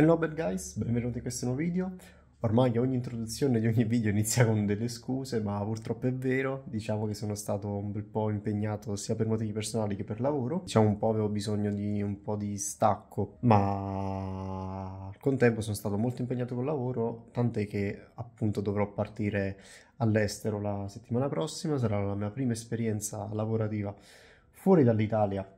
Hello bad guys, benvenuti in questo nuovo video. Ormai ogni introduzione di ogni video inizia con delle scuse, ma purtroppo è vero, diciamo che sono stato un bel po' impegnato sia per motivi personali che per lavoro, diciamo un po' avevo bisogno di un po' di stacco, ma al contempo sono stato molto impegnato col lavoro, tant'è che appunto dovrò partire all'estero la settimana prossima, sarà la mia prima esperienza lavorativa fuori dall'Italia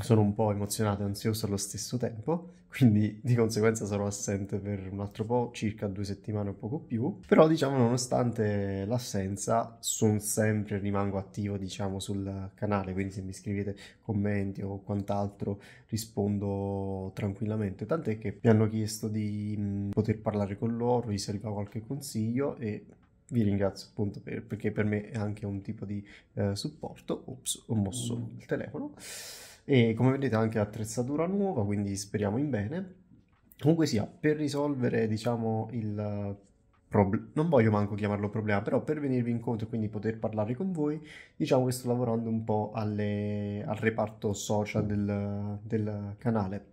sono un po' emozionato e ansioso allo stesso tempo, quindi di conseguenza sarò assente per un altro po', circa due settimane o poco più, però diciamo nonostante l'assenza sono sempre, rimango attivo diciamo sul canale, quindi se mi scrivete commenti o quant'altro rispondo tranquillamente, tant'è che mi hanno chiesto di mh, mm, poter parlare con loro, gli serviva qualche consiglio e vi ringrazio appunto per, perché per me è anche un tipo di eh, supporto, ops ho mosso il telefono e come vedete anche attrezzatura nuova quindi speriamo in bene comunque sia per risolvere diciamo il Proble- non voglio manco chiamarlo problema, però per venirvi incontro e quindi poter parlare con voi, diciamo che sto lavorando un po' alle, al reparto social del, del canale.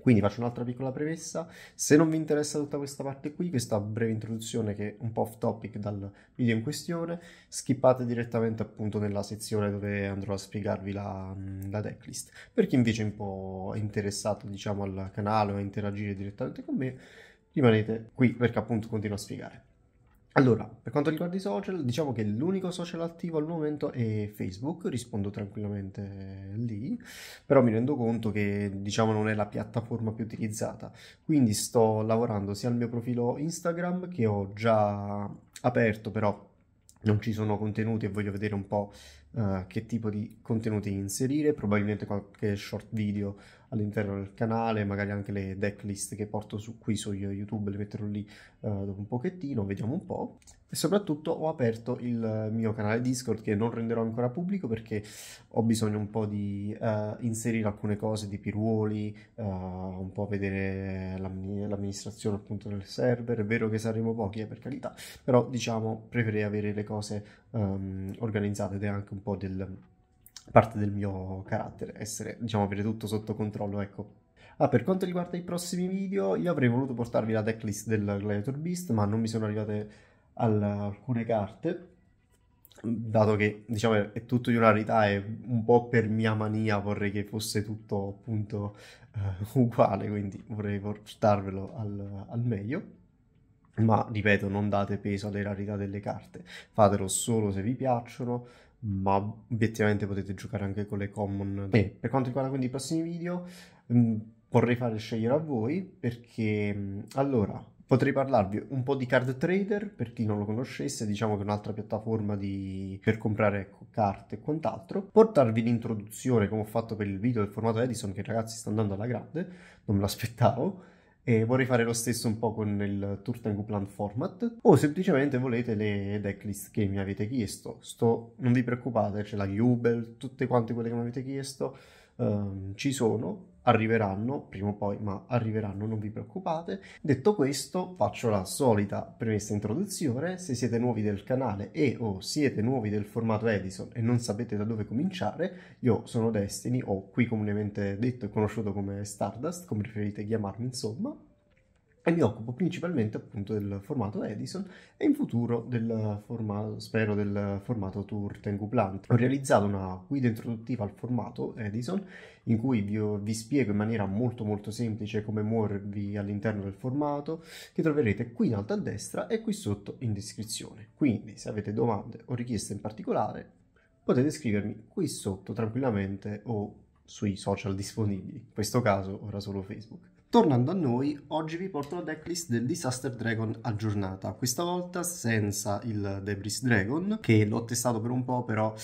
Quindi faccio un'altra piccola premessa, se non vi interessa tutta questa parte qui, questa breve introduzione che è un po' off topic dal video in questione, skippate direttamente appunto nella sezione dove andrò a spiegarvi la, la decklist. Per chi invece è un po' interessato diciamo al canale o a interagire direttamente con me, rimanete qui perché appunto continuo a spiegare. Allora, per quanto riguarda i social, diciamo che l'unico social attivo al momento è Facebook, rispondo tranquillamente lì, però mi rendo conto che diciamo non è la piattaforma più utilizzata, quindi sto lavorando sia al mio profilo Instagram che ho già aperto, però non ci sono contenuti e voglio vedere un po' uh, che tipo di contenuti inserire, probabilmente qualche short video all'interno del canale, magari anche le decklist che porto su, qui su YouTube, le metterò lì uh, dopo un pochettino, vediamo un po'. E soprattutto ho aperto il mio canale Discord che non renderò ancora pubblico perché ho bisogno un po' di uh, inserire alcune cose di piruoli, uh, un po' vedere l'amministrazione appunto del server. È vero che saremo pochi, eh, per carità, però diciamo preferirei avere le cose um, organizzate ed è anche un po' del parte del mio carattere, essere, diciamo, avere tutto sotto controllo, ecco. Ah, per quanto riguarda i prossimi video, io avrei voluto portarvi la decklist del Gladiator Beast, ma non mi sono arrivate alcune carte, dato che, diciamo, è tutto di una rarità e un po' per mia mania vorrei che fosse tutto, appunto, uh, uguale, quindi vorrei portarvelo al, al meglio ma ripeto non date peso alle rarità delle carte fatelo solo se vi piacciono ma obiettivamente potete giocare anche con le common. Sì. Per quanto riguarda quindi i prossimi video, mh, mm, vorrei fare scegliere a voi perché mh, mm, allora potrei parlarvi un po' di Card Trader per chi non lo conoscesse, diciamo che è un'altra piattaforma di... per comprare ecco, carte e quant'altro, portarvi l'introduzione come ho fatto per il video del formato Edison che ragazzi sta andando alla grande, non me l'aspettavo e vorrei fare lo stesso un po' con il Turtango Plan format o semplicemente volete le decklist che mi avete chiesto. Sto, non vi preoccupate, c'è la Jubel, tutte quante quelle che mi avete chiesto ehm, ci sono, arriveranno prima o poi, ma arriveranno, non vi preoccupate. Detto questo, faccio la solita premessa introduzione. Se siete nuovi del canale e o siete nuovi del formato Edison e non sapete da dove cominciare, io sono Destiny, o qui comunemente detto e conosciuto come Stardust, come preferite chiamarmi insomma e mi occupo principalmente appunto del formato Edison e in futuro del formato, spero del formato Tour Tengu Plant. Ho realizzato una guida introduttiva al formato Edison in cui vi, vi spiego in maniera molto molto semplice come muovervi all'interno del formato che troverete qui in alto a destra e qui sotto in descrizione. Quindi se avete domande o richieste in particolare potete scrivermi qui sotto tranquillamente o sui social disponibili, in questo caso ora solo Facebook. Tornando a noi, oggi vi porto la decklist del Disaster Dragon aggiornata, questa volta senza il Debris Dragon, che l'ho testato per un po', però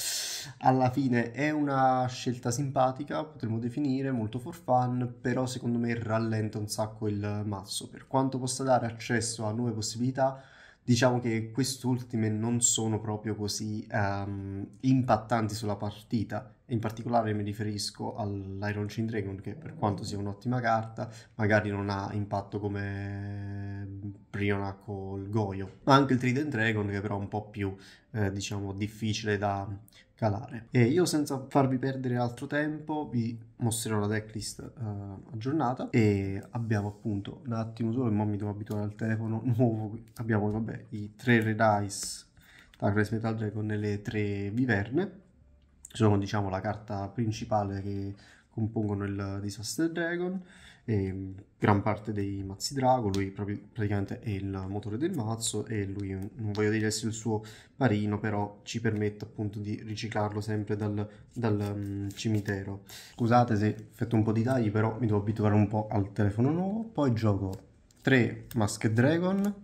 alla fine è una scelta simpatica, potremmo definire, molto for fun, però secondo me rallenta un sacco il mazzo. Per quanto possa dare accesso a nuove possibilità, diciamo che quest'ultime non sono proprio così um, impattanti sulla partita in particolare mi riferisco all'Iron Chain Dragon che per quanto sia un'ottima carta magari non ha impatto come Briona col Goyo ma anche il Trident Dragon che però è un po' più eh, diciamo difficile da calare e io senza farvi perdere altro tempo vi mostrerò la decklist eh, aggiornata e abbiamo appunto un attimo solo e mo mi devo abituare al telefono nuovo abbiamo vabbè i tre Red Ice Darkness Metal Dragon nelle tre Viverne sono diciamo la carta principale che compongono il Disaster Dragon e mm, gran parte dei mazzi drago, lui proprio, praticamente è il motore del mazzo e lui, mm, non voglio dire essere il suo parino, però ci permette appunto di riciclarlo sempre dal, dal um, cimitero. Scusate se effetto un po' di tagli, però mi devo abituare un po' al telefono nuovo, poi gioco 3 Mask Dragon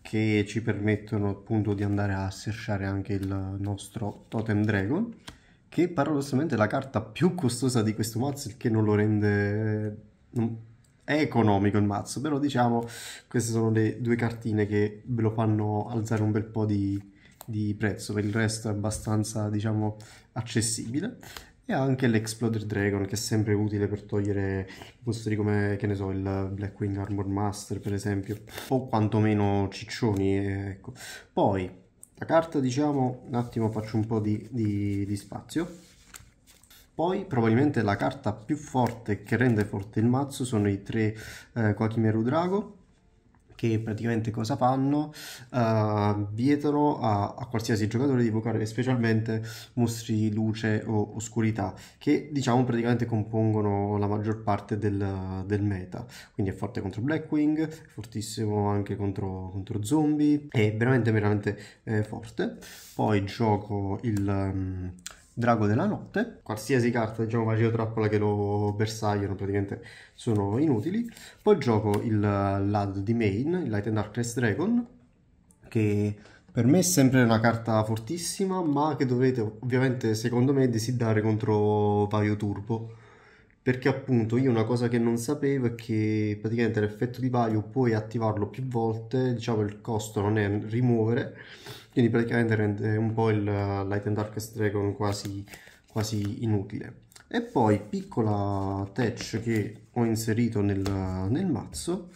che ci permettono appunto di andare a searchare anche il nostro Totem Dragon che paradossalmente è la carta più costosa di questo mazzo, il che non lo rende... Non è economico il mazzo, però diciamo queste sono le due cartine che ve lo fanno alzare un bel po' di, di prezzo, per il resto è abbastanza diciamo accessibile e anche l'Exploder Dragon che è sempre utile per togliere mostri come che ne so il Blackwing Armor Master per esempio o quantomeno ciccioni eh, ecco poi la carta diciamo un attimo faccio un po' di, di, di spazio poi probabilmente la carta più forte che rende forte il mazzo sono i tre eh, Quachimeru Drago che praticamente cosa fanno? Uh, vietano a, a, qualsiasi giocatore di evocare specialmente mostri luce o oscurità, che diciamo praticamente compongono la maggior parte del, del meta. Quindi è forte contro Blackwing, è fortissimo anche contro, contro zombie, è veramente veramente eh, forte. Poi gioco il... Um, Drago della Notte. Qualsiasi carta, diciamo, magia o trappola che lo bersagliano praticamente sono inutili. Poi gioco il LAD di Main, il Light and Darkness Dragon, che per me è sempre una carta fortissima, ma che dovrete ovviamente, secondo me, desiderare contro Vario Turbo perché appunto io una cosa che non sapevo è che praticamente l'effetto di value puoi attivarlo più volte, diciamo il costo non è rimuovere, quindi praticamente rende un po' il Light and Darkest Dragon quasi, quasi inutile. E poi piccola touch che ho inserito nel, nel mazzo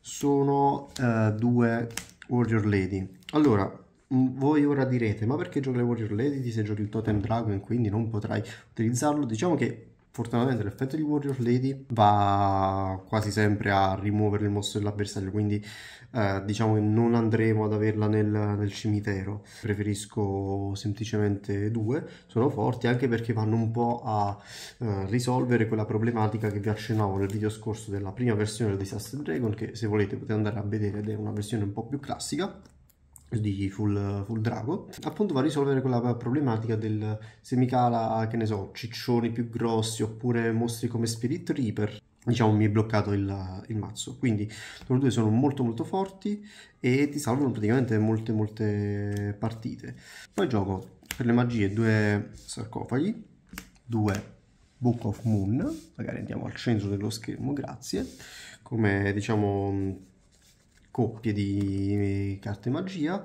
sono eh, due Warrior Lady. Allora, mm, voi ora direte, ma perché giochi le Warrior Lady se giochi il Totem Dragon quindi non potrai utilizzarlo? Diciamo che fortunatamente l'effetto di Warrior Lady va quasi sempre a rimuovere il mosso dell'avversario, quindi eh, diciamo che non andremo ad averla nel, nel, cimitero, preferisco semplicemente due, sono forti anche perché vanno un po' a eh, risolvere quella problematica che vi accennavo nel video scorso della prima versione del Disaster Dragon, che se volete potete andare a vedere ed è una versione un po' più classica di Full, Full, Drago, appunto va a risolvere quella problematica del semicala, che ne so, ciccioni più grossi oppure mostri come Spirit Reaper. Diciamo, mi è bloccato il, il mazzo. Quindi loro due sono molto molto forti e ti salvano praticamente molte molte partite. Poi gioco per le magie due sarcofagi, due Book of Moon, magari andiamo al centro dello schermo, grazie, come diciamo coppie di eh, carte magia.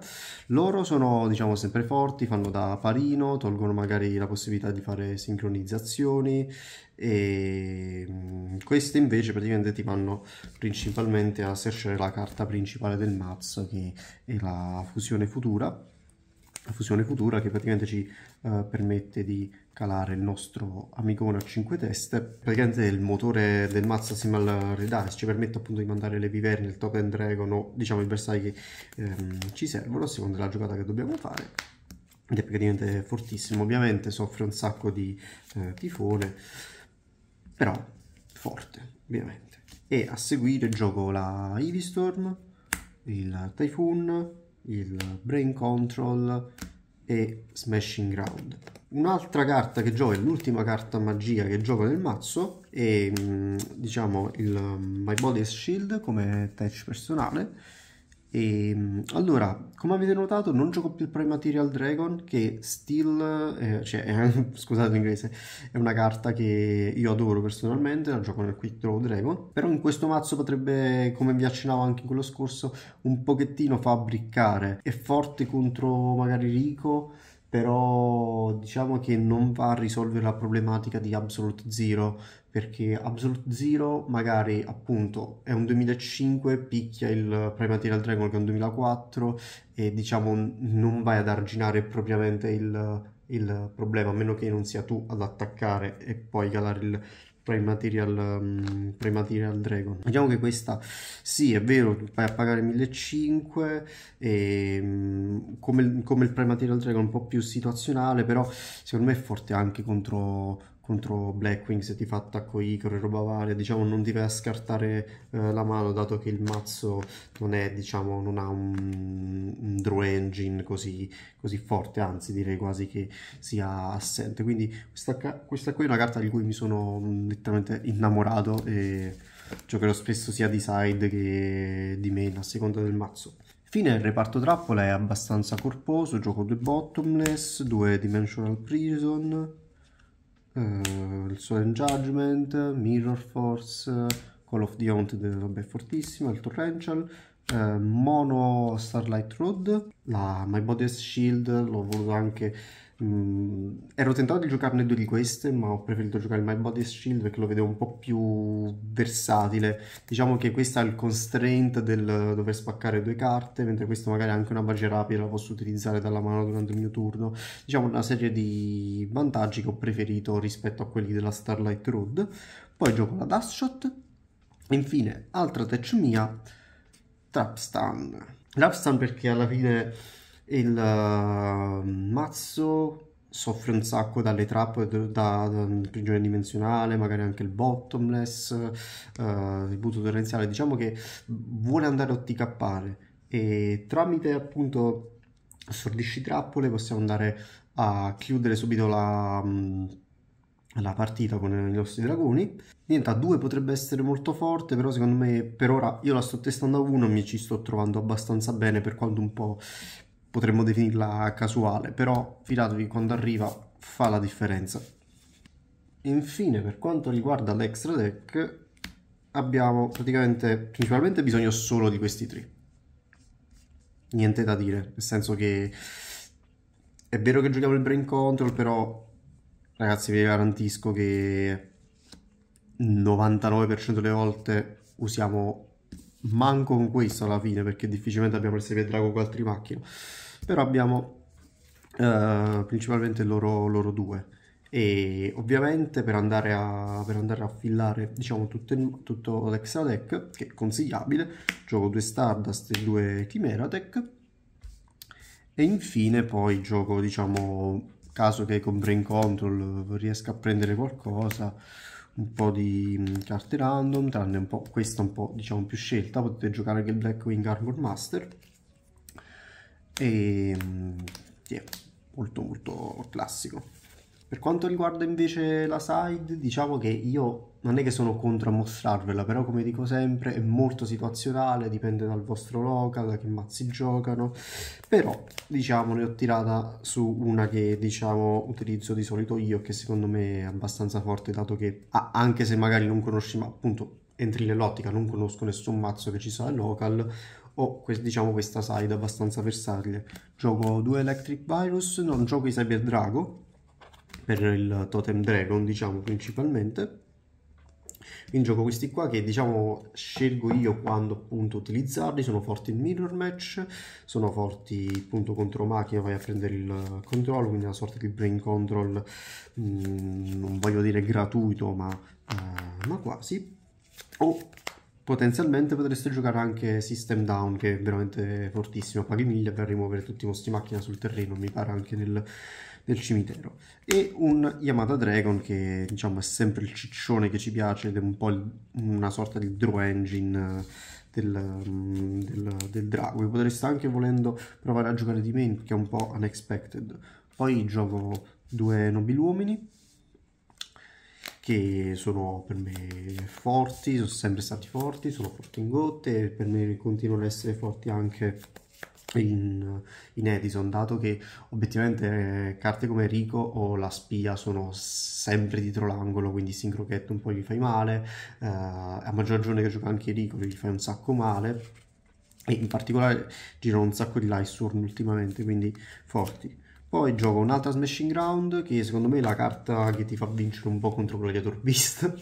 Loro sono, diciamo, sempre forti, fanno da parino, tolgono magari la possibilità di fare sincronizzazioni e mm, queste invece praticamente ti vanno principalmente a searchare la carta principale del mazzo che è la fusione futura. La fusione futura che praticamente ci eh, permette di calare il nostro amicone a 5 teste praticamente il motore del Mazda Simal Redice ci permette appunto di mandare le viverne, il token dragon o diciamo i bersagli che ehm, ci servono a seconda della giocata che dobbiamo fare ed è praticamente fortissimo ovviamente soffre un sacco di eh, tifone però forte ovviamente e a seguire gioco la Ivy Storm il Typhoon il Brain Control e Smashing Ground. Un'altra carta che gioco è l'ultima carta magia che gioco nel mazzo e mm, diciamo il mm, My Body's Shield come touch personale e, ehm, allora, come avete notato, non gioco più il Prime Material Dragon, che still, eh, cioè, eh, scusate l'inglese, è una carta che io adoro personalmente, la gioco nel Quick Draw Dragon, però in questo mazzo potrebbe, come vi accennavo anche in quello scorso, un pochettino fabbricare. È forte contro magari Rico, però diciamo che non va a risolvere la problematica di Absolute Zero, perché Absolute Zero magari appunto è un 2005, picchia il Primatical Dragon che è un 2004 e diciamo non vai ad arginare propriamente il, il problema, a meno che non sia tu ad attaccare e poi calare il, Primaterial, um, mm, Primaterial Dragon. Diciamo che questa sì, è vero, vai a pagare 1500 e, come, mm, come il Primaterial Dragon un po' più situazionale, però secondo me è forte anche contro contro Blackwing se ti fa attacco Icaro e roba varia, diciamo non ti vai a scartare eh, la mano dato che il mazzo non è, diciamo, non ha un, un draw engine così, così, forte, anzi direi quasi che sia assente, quindi questa, questa qui è una carta di cui mi sono mm, letteralmente innamorato e giocherò spesso sia di side che di main a seconda del mazzo. Fine il reparto trappola è abbastanza corposo, gioco due bottomless, due dimensional prison, uh, il Soul and Judgment, Mirror Force, Call of the Haunted, vabbè, fortissimo, il Torrential, uh, Mono Starlight Road, la My Body's Shield l'ho voluto anche Mm, ero tentato di giocarne due di queste, ma ho preferito giocare il My Body Shield perché lo vedevo un po' più versatile. Diciamo che questo ha il constraint del dover spaccare due carte, mentre questo magari anche una magia rapida la posso utilizzare dalla mano durante il mio turno. Diciamo una serie di vantaggi che ho preferito rispetto a quelli della Starlight Road. Poi gioco la Dust Shot. Infine, altra touch mia, Trapstan. Trapstan perché alla fine il uh, mazzo soffre un sacco dalle trappole da, da, da prigione dimensionale, magari anche il bottomless, uh, il butto torrenziale, diciamo che vuole andare a otticappare e tramite appunto sordisci trappole possiamo andare a chiudere subito la, la partita con i nostri dragoni. Niente, a due potrebbe essere molto forte, però secondo me per ora io la sto testando a uno e mi ci sto trovando abbastanza bene per quanto un po' potremmo definirla casuale, però fidatevi quando arriva fa la differenza. Infine per quanto riguarda l'extra deck abbiamo praticamente principalmente bisogno solo di questi tre. Niente da dire, nel senso che è vero che giochiamo il brain control, però ragazzi vi garantisco che 99% delle volte usiamo manco con questo alla fine perché difficilmente abbiamo il serie drago con altri macchine però abbiamo eh, principalmente loro, loro due e ovviamente per andare a, per andare a fillare diciamo tutto, tutto l'extra che è consigliabile gioco due Stardust e due Chimera deck e infine poi gioco diciamo caso che con Brain Control riesca a prendere qualcosa un po' di mm, carte random, tranne un po' questa un po' diciamo più scelta, potete giocare anche il Blackwing Armor Master e yeah, mm, molto molto classico. Per quanto riguarda invece la side, diciamo che io non è che sono contro a mostrarvela, però come dico sempre è molto situazionale, dipende dal vostro local, da che mazzi giocano, però diciamo ne ho tirata su una che diciamo utilizzo di solito io, che secondo me è abbastanza forte, dato che anche se magari non conosci, ma appunto entri nell'ottica, non conosco nessun mazzo che ci sa al local, ho diciamo questa side abbastanza versatile. Gioco due Electric Virus, non gioco i Cyber Drago, per il Totem Dragon, diciamo, principalmente. In gioco questi qua che diciamo scelgo io quando appunto utilizzarli, sono forti in mirror match, sono forti appunto contro macchina, vai a prendere il controllo, quindi una sorta di brain control, mh, mm, non voglio dire gratuito ma, uh, ma quasi. O potenzialmente potreste giocare anche System Down che è veramente fortissimo, paghi miglia per rimuovere tutti i vostri macchina sul terreno, mi pare anche nel del cimitero e un Yamada Dragon che diciamo è sempre il ciccione che ci piace ed è un po' il, una sorta di draw engine eh, del, mm, del, del drago potreste anche volendo provare a giocare di main che è un po' unexpected poi gioco due nobiluomini che sono per me forti, sono sempre stati forti, sono forti in gotte e per me continuano ad essere forti anche in, in, Edison, dato che obiettivamente eh, carte come Rico o la spia sono sempre dietro l'angolo, quindi sincrochetto un po' gli fai male, eh, a maggior ragione che gioca anche Rico gli fai un sacco male, e in particolare girano un sacco di live Surn ultimamente, quindi forti. Poi gioco un'altra Smashing Ground, che secondo me è la carta che ti fa vincere un po' contro Gladiator Beast.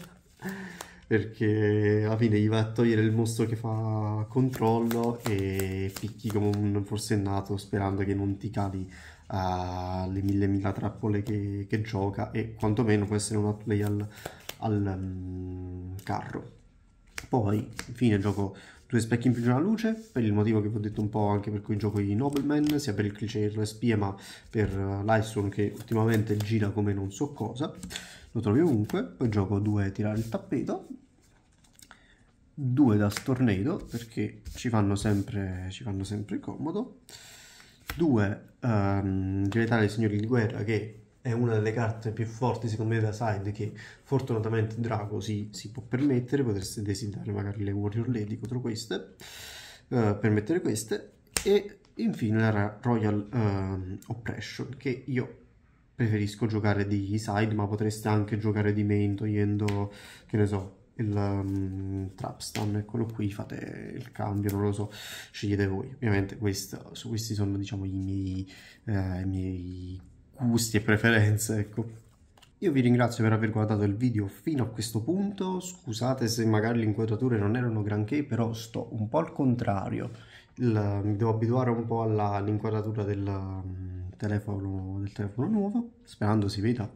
perché alla fine gli va a togliere il mostro che fa controllo e picchi come un forsennato sperando che non ti cadi alle ah, uh, mille mila trappole che, che, gioca e quantomeno può essere un outplay al, al um, carro. Poi, infine, gioco due specchi in più di una luce, per il motivo che vi ho detto un po' anche per cui gioco i Nobleman, sia per il cliché e RSP ma per eh, l'Ison che ultimamente gira come non so cosa, lo trovi ovunque, poi gioco due tirare il tappeto, due da stornado perché ci fanno sempre, ci fanno sempre comodo, due um, ehm, dei signori di guerra che è una delle carte più forti secondo me da side che fortunatamente Drago si, si può permettere, potreste desiderare magari le Warrior Lady contro queste, uh, permettere queste, e infine la Royal uh, Oppression che io preferisco giocare di side ma potreste anche giocare di main togliendo, che ne so, il um, mm, Trapstam, eccolo qui, fate il cambio, non lo so, scegliete voi. Ovviamente questo, su questi sono diciamo i miei, eh, i miei gusti e preferenze, ecco. Io vi ringrazio per aver guardato il video fino a questo punto, scusate se magari le inquadrature non erano granché, però sto un po' al contrario, il, mi devo abituare un po' all'inquadratura del, um, del telefono nuovo, sperando si veda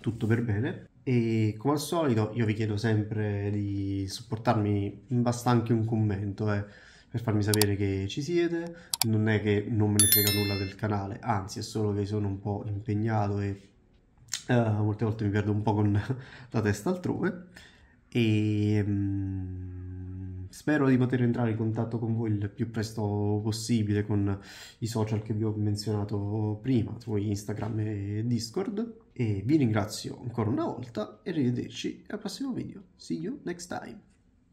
tutto per bene. E come al solito io vi chiedo sempre di supportarmi, basta anche un commento eh, per farmi sapere che ci siete, non è che non me ne frega nulla del canale, anzi è solo che sono un po' impegnato e eh, molte volte mi perdo un po' con la testa altrove e mh, mm, spero di poter entrare in contatto con voi il più presto possibile con i social che vi ho menzionato prima, su Instagram e Discord e vi ringrazio ancora una volta e arrivederci al prossimo video. See you next time.